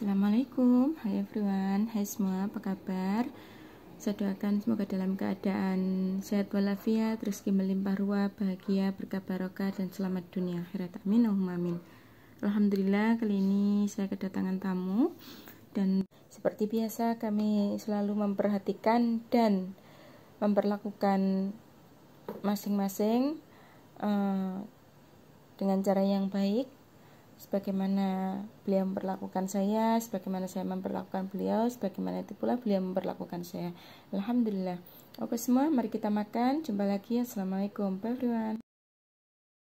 Assalamualaikum, hai everyone, hai semua, apa kabar? Saya doakan semoga dalam keadaan sehat walafiat, rezeki melimpah ruah, bahagia, berkah barokah, dan selamat dunia akhirat. Amin, amin. Alhamdulillah, kali ini saya kedatangan tamu dan seperti biasa kami selalu memperhatikan dan memperlakukan masing-masing uh, dengan cara yang baik sebagaimana beliau memperlakukan saya, sebagaimana saya memperlakukan beliau, sebagaimana itu pula beliau memperlakukan saya. Alhamdulillah. Oke semua, mari kita makan. Jumpa lagi. Assalamualaikum, everyone.